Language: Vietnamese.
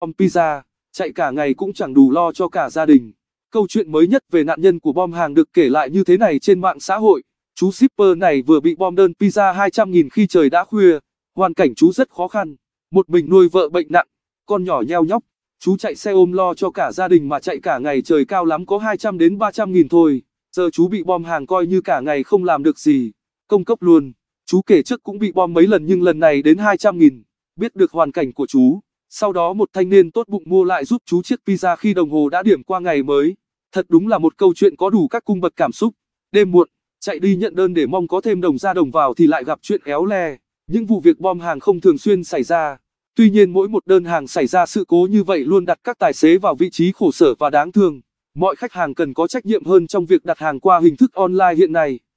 bom pizza, chạy cả ngày cũng chẳng đủ lo cho cả gia đình. Câu chuyện mới nhất về nạn nhân của bom hàng được kể lại như thế này trên mạng xã hội. Chú shipper này vừa bị bom đơn pizza 200.000 khi trời đã khuya, hoàn cảnh chú rất khó khăn, một mình nuôi vợ bệnh nặng, con nhỏ nheo nhóc, chú chạy xe ôm lo cho cả gia đình mà chạy cả ngày trời cao lắm có 200 đến 300 nghìn thôi, giờ chú bị bom hàng coi như cả ngày không làm được gì, công cấp luôn, chú kể trước cũng bị bom mấy lần nhưng lần này đến 200 nghìn, biết được hoàn cảnh của chú, sau đó một thanh niên tốt bụng mua lại giúp chú chiếc pizza khi đồng hồ đã điểm qua ngày mới. Thật đúng là một câu chuyện có đủ các cung bậc cảm xúc. Đêm muộn, chạy đi nhận đơn để mong có thêm đồng ra đồng vào thì lại gặp chuyện éo le. Những vụ việc bom hàng không thường xuyên xảy ra. Tuy nhiên mỗi một đơn hàng xảy ra sự cố như vậy luôn đặt các tài xế vào vị trí khổ sở và đáng thương. Mọi khách hàng cần có trách nhiệm hơn trong việc đặt hàng qua hình thức online hiện nay.